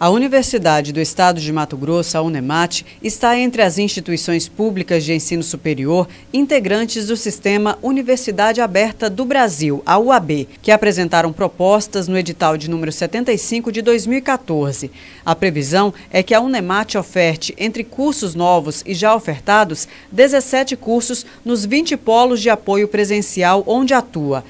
A Universidade do Estado de Mato Grosso, a Unemat, está entre as instituições públicas de ensino superior integrantes do sistema Universidade Aberta do Brasil, a UAB, que apresentaram propostas no edital de número 75 de 2014. A previsão é que a Unemat oferte, entre cursos novos e já ofertados, 17 cursos nos 20 polos de apoio presencial onde atua.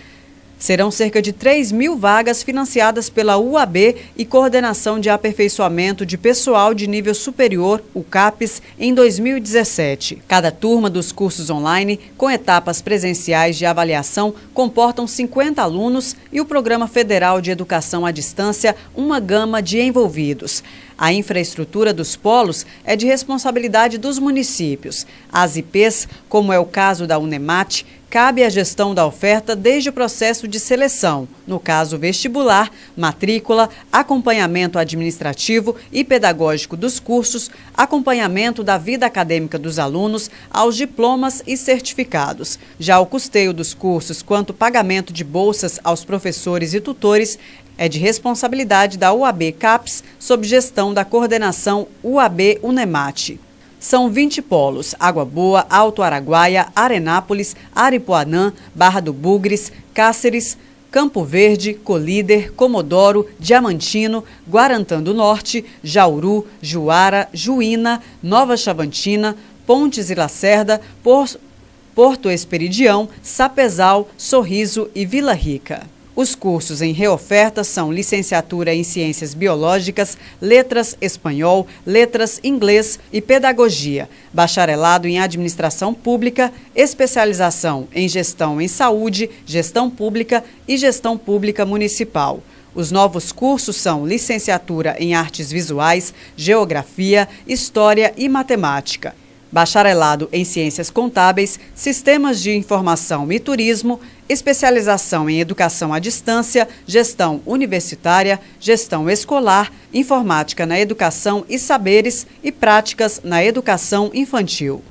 Serão cerca de 3 mil vagas financiadas pela UAB e Coordenação de Aperfeiçoamento de Pessoal de Nível Superior, o CAPES, em 2017. Cada turma dos cursos online, com etapas presenciais de avaliação, comportam 50 alunos e o Programa Federal de Educação à Distância, uma gama de envolvidos. A infraestrutura dos polos é de responsabilidade dos municípios. As IPs, como é o caso da Unemat, Cabe à gestão da oferta desde o processo de seleção, no caso vestibular, matrícula, acompanhamento administrativo e pedagógico dos cursos, acompanhamento da vida acadêmica dos alunos, aos diplomas e certificados. Já o custeio dos cursos quanto pagamento de bolsas aos professores e tutores é de responsabilidade da UAB CAPES, sob gestão da coordenação UAB Unemate. São 20 polos: Água Boa, Alto Araguaia, Arenápolis, Aripuanã, Barra do Bugres, Cáceres, Campo Verde, Colíder, Comodoro, Diamantino, Guarantã do Norte, Jauru, Juara, Juína, Nova Chavantina, Pontes e Lacerda, Porto Esperidião, Sapezal, Sorriso e Vila Rica. Os cursos em reoferta são licenciatura em Ciências Biológicas, Letras Espanhol, Letras Inglês e Pedagogia, bacharelado em Administração Pública, especialização em Gestão em Saúde, Gestão Pública e Gestão Pública Municipal. Os novos cursos são licenciatura em Artes Visuais, Geografia, História e Matemática bacharelado em Ciências Contábeis, Sistemas de Informação e Turismo, especialização em Educação à Distância, Gestão Universitária, Gestão Escolar, Informática na Educação e Saberes e Práticas na Educação Infantil.